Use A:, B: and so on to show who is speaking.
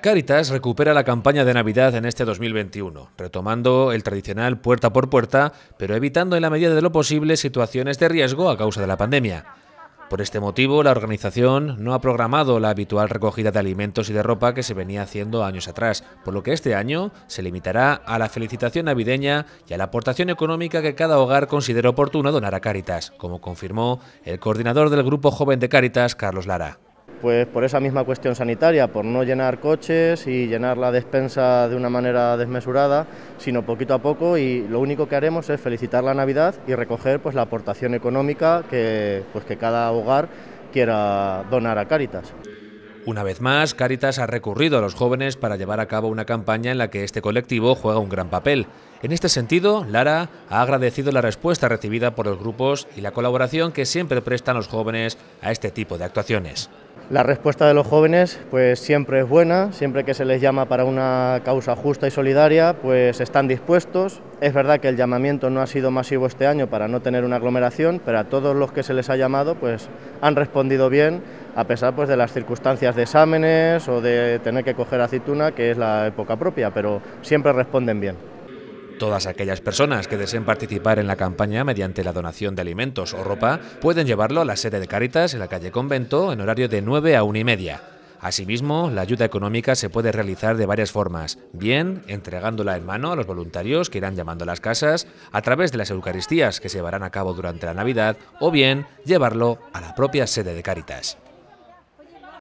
A: Caritas recupera la campaña de Navidad en este 2021, retomando el tradicional puerta por puerta, pero evitando en la medida de lo posible situaciones de riesgo a causa de la pandemia. Por este motivo, la organización no ha programado la habitual recogida de alimentos y de ropa que se venía haciendo años atrás, por lo que este año se limitará a la felicitación navideña y a la aportación económica que cada hogar considera oportuna donar a Caritas, como confirmó el coordinador del Grupo Joven de Caritas, Carlos Lara
B: pues por esa misma cuestión sanitaria, por no llenar coches y llenar la despensa de una manera desmesurada, sino poquito a poco y lo único que haremos es felicitar la Navidad y recoger pues la aportación económica que pues que cada hogar quiera donar a Cáritas.
A: Una vez más, Cáritas ha recurrido a los jóvenes para llevar a cabo una campaña en la que este colectivo juega un gran papel. En este sentido, Lara ha agradecido la respuesta recibida por los grupos y la colaboración que siempre prestan los jóvenes a este tipo de actuaciones.
B: La respuesta de los jóvenes pues siempre es buena, siempre que se les llama para una causa justa y solidaria, pues están dispuestos. Es verdad que el llamamiento no ha sido masivo este año para no tener una aglomeración, pero a todos los que se les ha llamado pues han respondido bien a pesar pues de las circunstancias de exámenes o de tener que coger aceituna, que es la época propia, pero siempre responden bien.
A: Todas aquellas personas que deseen participar en la campaña mediante la donación de alimentos o ropa pueden llevarlo a la sede de Caritas en la calle Convento en horario de 9 a 1 y media. Asimismo, la ayuda económica se puede realizar de varias formas, bien entregándola en mano a los voluntarios que irán llamando a las casas, a través de las Eucaristías que se llevarán a cabo durante la Navidad, o bien llevarlo a la propia sede de Caritas.